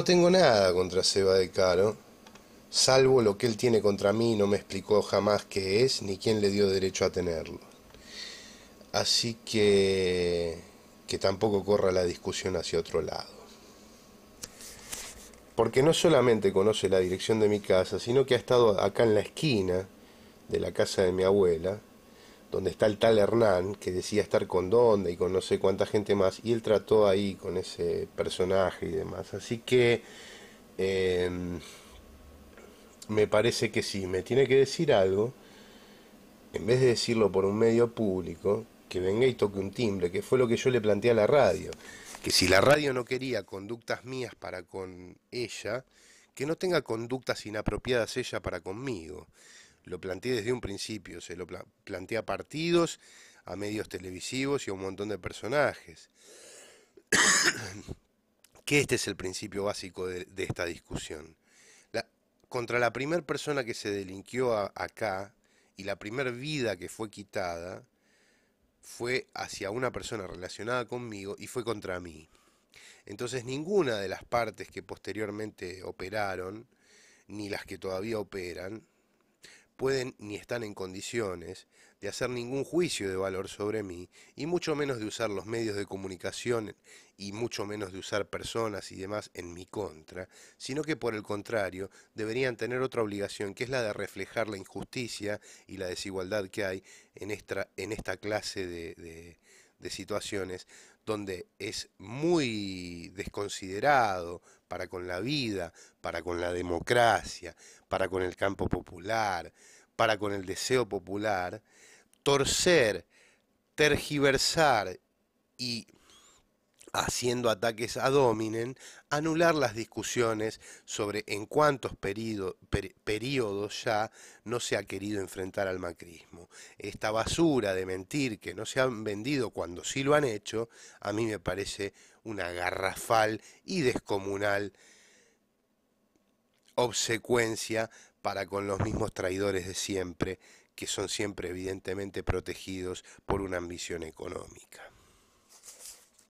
No tengo nada contra Seba de Caro, salvo lo que él tiene contra mí no me explicó jamás qué es ni quién le dio derecho a tenerlo. Así que que tampoco corra la discusión hacia otro lado. Porque no solamente conoce la dirección de mi casa, sino que ha estado acá en la esquina de la casa de mi abuela donde está el tal Hernán, que decía estar con Donda y con no sé cuánta gente más, y él trató ahí con ese personaje y demás. Así que em, me parece que sí, me tiene que decir algo, en vez de decirlo por un medio público, que venga y toque un timbre, que fue lo que yo le planteé a la radio, que si la radio no quería conductas mías para con ella, que no tenga conductas inapropiadas ella para conmigo lo planteé desde un principio, se lo planteé a partidos, a medios televisivos y a un montón de personajes. que este es el principio básico de, esta discusión. contra la primera persona que se delinquió acá y la primera vida que fue quitada fue hacia una persona relacionada conmigo y fue contra mí. Entonces ninguna de las partes que posteriormente operaron, ni las que todavía operan, pueden ni están en condiciones de hacer ningún juicio de valor sobre mí, y mucho menos de usar los medios de comunicación, y mucho menos de usar personas y demás en mi contra, sino que por el contrario deberían tener otra obligación, que es la de reflejar la injusticia y la desigualdad que hay en esta, clase de situaciones, donde es muy desconsiderado para con la vida, para con la democracia, para con el campo popular, para con el deseo popular, torcer, tergiversar y haciendo ataques a Dominen, anular las discusiones sobre en cuántos periodos ya no se ha querido enfrentar al macrismo. Esta basura de mentir que no se han vendido cuando sí lo han hecho, a mí me parece una garrafal y descomunal obsecuencia para con los mismos traidores de siempre, que son siempre evidentemente protegidos por una ambición económica.